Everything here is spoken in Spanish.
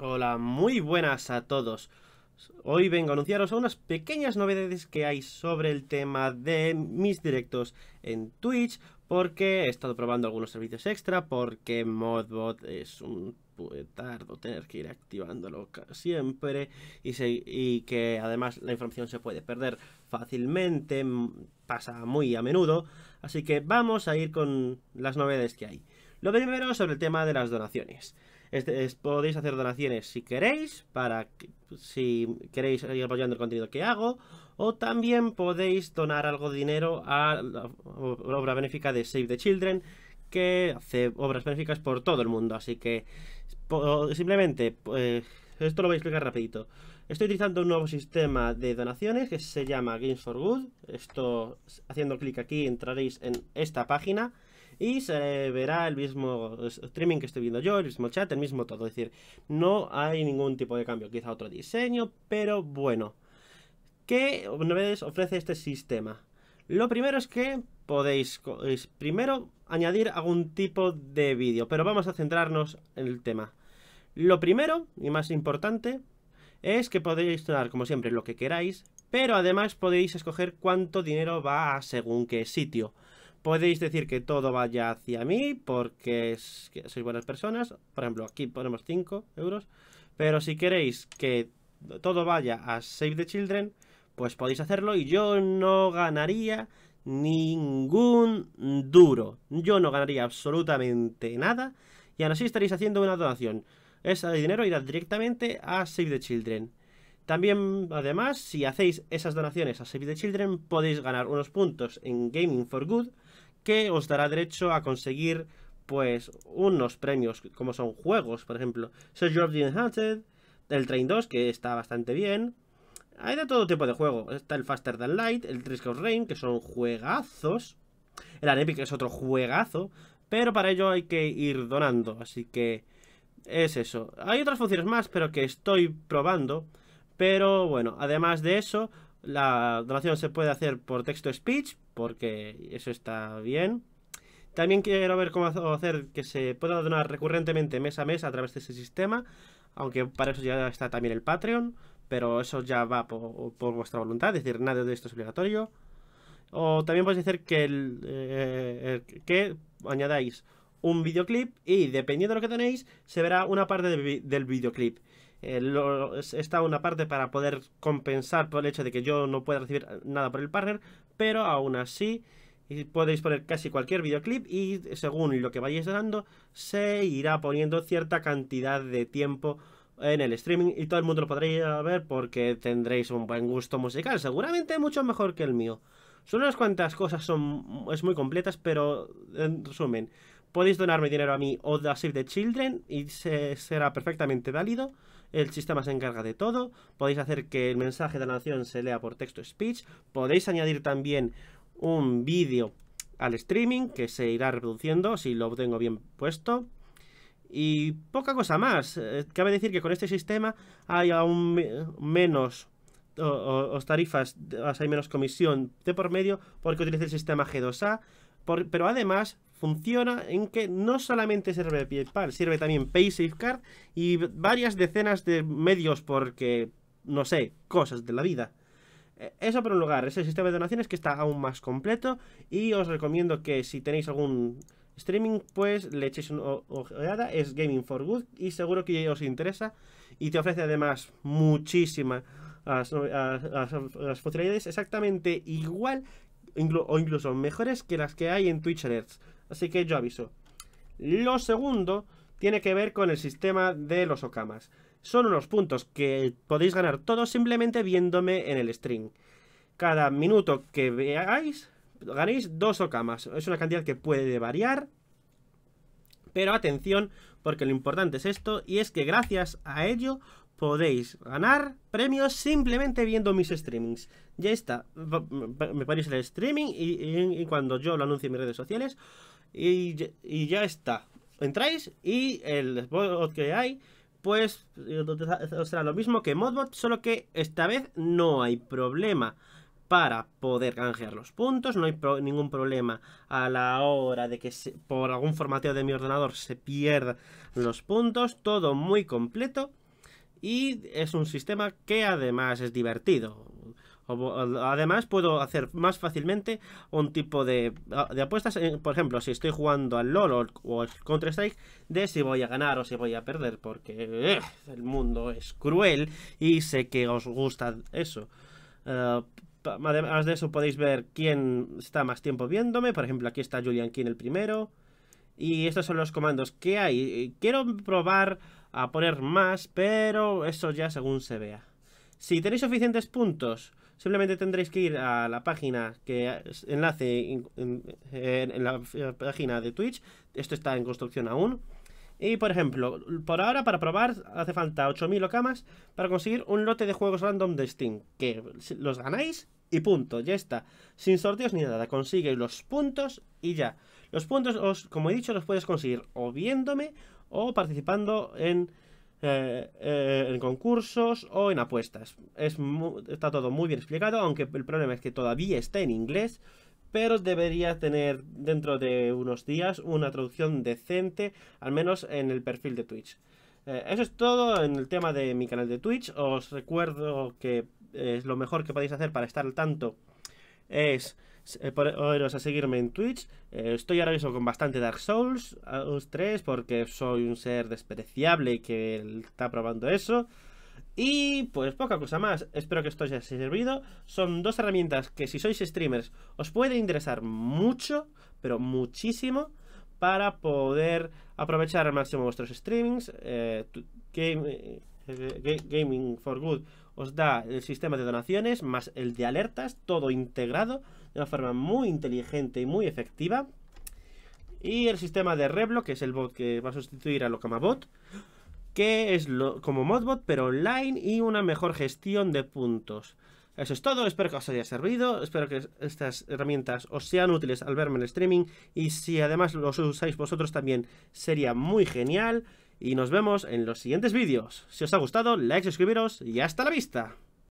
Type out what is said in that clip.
Hola, muy buenas a todos. Hoy vengo a anunciaros unas pequeñas novedades que hay sobre el tema de mis directos en Twitch, porque he estado probando algunos servicios extra, porque Modbot es un tardo tener que ir activándolo siempre y que además la información se puede perder fácilmente, pasa muy a menudo, así que vamos a ir con las novedades que hay. Lo primero sobre el tema de las donaciones. podéis hacer donaciones si queréis, para si queréis ir apoyando el contenido que hago, o también podéis donar algo de dinero a la obra benéfica de Save the Children, que hace obras benéficas por todo el mundo. Así que simplemente, eh, esto lo voy a explicar rapidito. Estoy utilizando un nuevo sistema de donaciones que se llama Games for Good. Esto, haciendo clic aquí, entraréis en esta página y se verá el mismo streaming que estoy viendo yo, el mismo chat, el mismo todo. Es decir, no hay ningún tipo de cambio, quizá otro diseño, pero bueno. ¿Qué ofrece este sistema? Lo primero es que podéis primero añadir algún tipo de vídeo, pero vamos a centrarnos en el tema. Lo primero y más importante es que podéis dar como siempre, lo que queráis, pero además podéis escoger cuánto dinero va según qué sitio. Podéis decir que todo vaya hacia mí porque sois buenas personas. Por ejemplo, aquí ponemos 5 euros. Pero si queréis que todo vaya a Save the Children, pues podéis hacerlo y yo no ganaría ningún duro. Yo no ganaría absolutamente nada y aún así estaréis haciendo una donación. de dinero irá directamente a Save the Children. También, además, si hacéis esas donaciones a Save the Children, podéis ganar unos puntos en Gaming for Good, que os dará derecho a conseguir pues unos premios como son juegos, por ejemplo, Search of the Enhanced, el Train 2 que está bastante bien. Hay de todo tipo de juego, está el Faster Than Light, el Trisk of Rain que son juegazos. El Anepic es otro juegazo, pero para ello hay que ir donando, así que es eso. Hay otras funciones más, pero que estoy probando. Pero bueno, además de eso, la donación se puede hacer por texto-speech, porque eso está bien. También quiero ver cómo hacer que se pueda donar recurrentemente mes a mes a través de ese sistema, aunque para eso ya está también el Patreon, pero eso ya va por, vuestra voluntad, es decir, nada de esto es obligatorio. O también podéis hacer que, el, eh, que añadáis un videoclip y dependiendo de lo que tenéis, se verá una parte del videoclip. Eh, lo, está una parte para poder compensar por el hecho de que yo no pueda recibir eh, nada por el partner, pero aún así podéis poner casi cualquier videoclip y según lo que vayáis dando se irá poniendo cierta cantidad de tiempo en el streaming y todo el mundo lo podrá ver porque tendréis un buen gusto musical, seguramente mucho mejor que el mío. Son unas cuantas cosas, son, es muy completas, pero en resumen, Podéis donarme dinero a mí o a Save the Children y será perfectamente válido. El sistema se encarga de todo. Podéis hacer que el mensaje de la nación se lea por texto speech. Podéis añadir también un vídeo al streaming que se irá reproduciendo si lo tengo bien puesto. Y poca cosa más. Eh, cabe decir que con este sistema hay aún menos tarifas, hay menos comisión de por medio porque utiliza el sistema G2A. pero además funciona en que no solamente sirve PayPal, sirve también PaySafeCard y varias decenas de medios porque, no sé, cosas de la vida. E, eso por un lugar, es el sistema de donaciones que está aún más completo y os recomiendo que si tenéis algún streaming, pues le echéis una ojeada, es Gaming for Good y seguro que os interesa y te ofrece además muchísimas las, funcionalidades exactamente igual o incluso mejores que las que hay en Twitch Alerts. Así que yo aviso. Lo segundo tiene que ver con el sistema de los Okamas. Son unos puntos que podéis ganar todos simplemente viéndome en el stream. Cada minuto que veáis, ganéis dos Okamas. Es una cantidad que puede variar. Pero atención, porque lo importante es esto, y es que gracias a ello podéis ganar premios simplemente viendo mis streamings. Ya está. Me ponéis el streaming y, cuando yo lo anuncie en mis redes sociales. Y, ya está. Entráis y el bot que hay, pues será lo mismo que Modbot, solo que esta vez no hay problema para poder canjear los puntos. No hay ningún problema a la hora de que por algún formateo de mi ordenador se pierdan los puntos. Todo muy completo y es un sistema que además es divertido. Además puedo hacer más fácilmente un tipo de, apuestas, eh, por ejemplo, si estoy jugando al LOL o al Counter-Strike, de si voy a ganar o si voy a perder, porque eh, el mundo es cruel y sé que os gusta eso. Eh, además de eso podéis ver quién está más tiempo viéndome, por ejemplo aquí está Julian King el primero, y estos son los comandos que hay. Eh, quiero probar a poner más, pero eso ya según se vea. Si tenéis suficientes puntos, simplemente tendréis que ir a la página que enlace en, la eh, página de Twitch. Esto está en construcción aún. Y por ejemplo, por ahora para probar hace falta 8.000 camas para conseguir un lote de juegos random de Steam. Que los ganáis y punto, ya está. Sin sorteos ni nada, Consigue los puntos y ya. Los puntos, como he dicho, los puedes conseguir o viéndome o participando en, eh, eh, concursos o en apuestas. Es está todo muy bien explicado, aunque el problema es que todavía está en inglés. Pero debería tener dentro de unos días una traducción decente, al menos en el perfil de Twitch. Eh, eso es todo en el tema de mi canal de Twitch. Os recuerdo que es lo mejor que podéis hacer para estar al tanto es eh, a seguirme en Twitch. Eh, estoy ahora mismo con bastante Dark Souls A tres, porque soy un ser despreciable y que está probando eso. Y pues poca cosa más, espero que esto os haya servido. Son dos herramientas que si sois streamers os puede interesar mucho, pero muchísimo, para poder aprovechar al máximo vuestros streamings. Eh, eh, gaming for Good os da el sistema de donaciones más el de alertas, todo integrado de una forma muy inteligente y muy efectiva. Y el sistema de Reblo, que es el bot que va a sustituir a Locamabot, que es como Modbot, pero online y una mejor gestión de puntos. Eso es todo, espero que os haya servido, espero que estas herramientas os sean útiles al verme en el streaming y si además los usáis vosotros también sería muy genial y nos vemos en los siguientes vídeos. Si os ha gustado, like, suscribiros y hasta la vista.